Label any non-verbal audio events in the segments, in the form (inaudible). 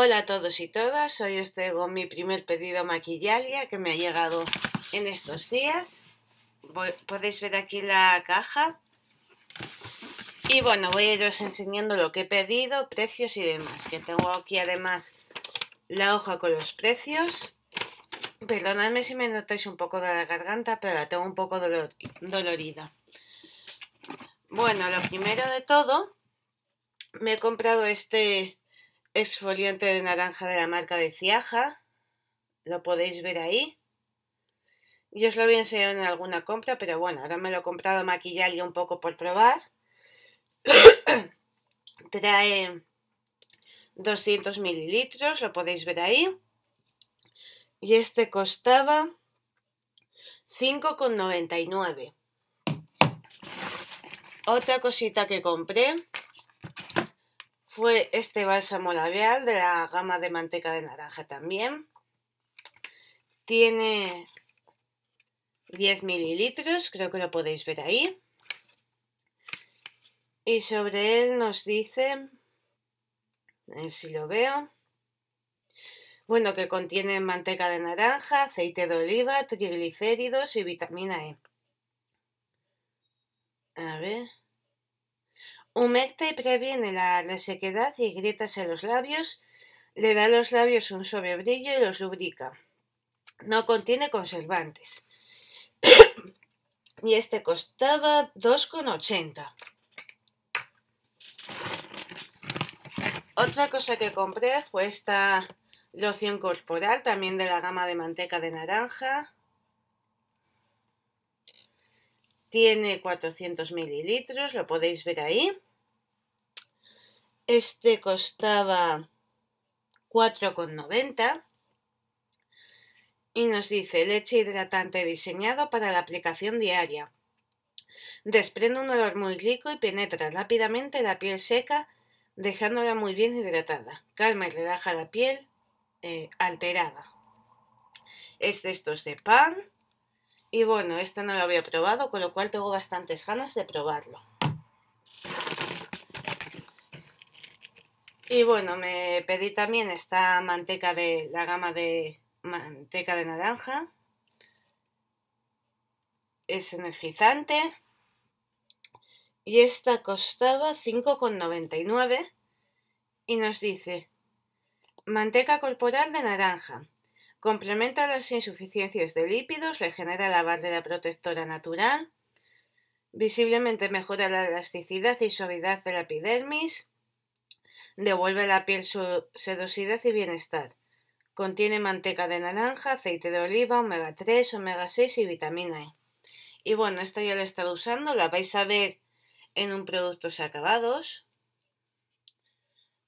Hola a todos y todas, hoy os tengo mi primer pedido maquillalia que me ha llegado en estos días. podéis ver aquí la caja. Y bueno, voy a iros enseñando lo que he pedido, precios y demás. Que tengo aquí además la hoja con los precios. Perdonadme si me notáis un poco de la garganta, pero la tengo un poco dolorida. Bueno, lo primero de todo, me he comprado este exfoliante de naranja de la marca de Ciaja. Lo podéis ver ahí. Yo os lo había enseñado en alguna compra, pero bueno, ahora me lo he comprado y un poco por probar. (coughs) Trae 200 mililitros, lo podéis ver ahí. Y este costaba 5,99. Otra cosita que compré fue este bálsamo labial de la gama de manteca de naranja también. Tiene 10 mililitros, creo que lo podéis ver ahí. Y sobre él nos dice, a ver si lo veo, bueno, que contiene manteca de naranja, aceite de oliva, triglicéridos y vitamina E. A ver. Humecta y previene la sequedad y grietas en los labios, le da a los labios un suave brillo y los lubrica. No contiene conservantes. (coughs) y este costaba 2,80. Otra cosa que compré fue esta loción corporal, también de la gama de manteca de naranja. Tiene 400 mililitros, lo podéis ver ahí. Este costaba 4,90. Y nos dice leche hidratante diseñado para la aplicación diaria. Desprende un olor muy rico y penetra rápidamente la piel seca, dejándola muy bien hidratada. Calma y relaja la piel eh, alterada. Es estos de pan. Y bueno, este no lo había probado, con lo cual tengo bastantes ganas de probarlo. Y bueno, me pedí también esta manteca de la gama de manteca de naranja. Es energizante. Y esta costaba 5,99 y nos dice manteca corporal de naranja. Complementa las insuficiencias de lípidos, regenera la barrera protectora natural, visiblemente mejora la elasticidad y suavidad de la epidermis, Devuelve la piel su sedosidad y bienestar. Contiene manteca de naranja, aceite de oliva, omega 3, omega 6 y vitamina E. Y bueno, esta ya la he estado usando, la vais a ver en un productos acabados.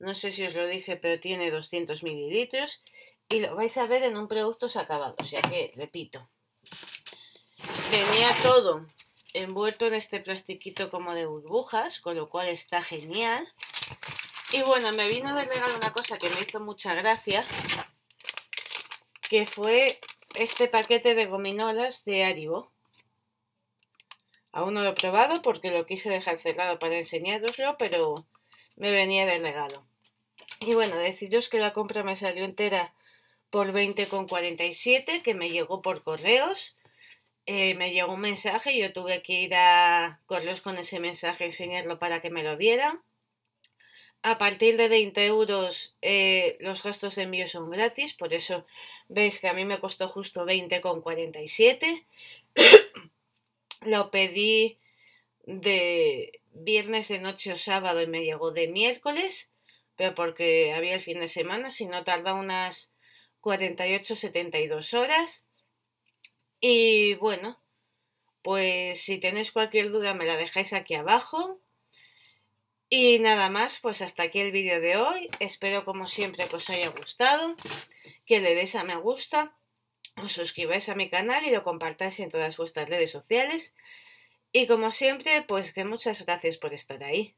No sé si os lo dije, pero tiene 200 mililitros y lo vais a ver en un productos acabados, ya que, repito, venía todo envuelto en este plastiquito como de burbujas, con lo cual está genial. Y bueno, me vino de regalo una cosa que me hizo mucha gracia, que fue este paquete de gominolas de Aribo. Aún no lo he probado porque lo quise dejar cerrado para enseñároslo, pero me venía de regalo. Y bueno, deciros que la compra me salió entera por 20,47, que me llegó por correos. Eh, me llegó un mensaje, yo tuve que ir a correos con ese mensaje, enseñarlo para que me lo dieran a partir de 20 euros eh, los gastos de envío son gratis, por eso veis que a mí me costó justo 20,47. Lo pedí de viernes de noche o sábado y me llegó de miércoles, pero porque había el fin de semana, si no tarda unas 48-72 horas. Y bueno, pues si tenéis cualquier duda me la dejáis aquí abajo. Y nada más, pues hasta aquí el vídeo de hoy. Espero como siempre que os haya gustado, que le deis a me gusta, os suscribáis a mi canal y lo compartáis en todas vuestras redes sociales. Y como siempre, pues que muchas gracias por estar ahí.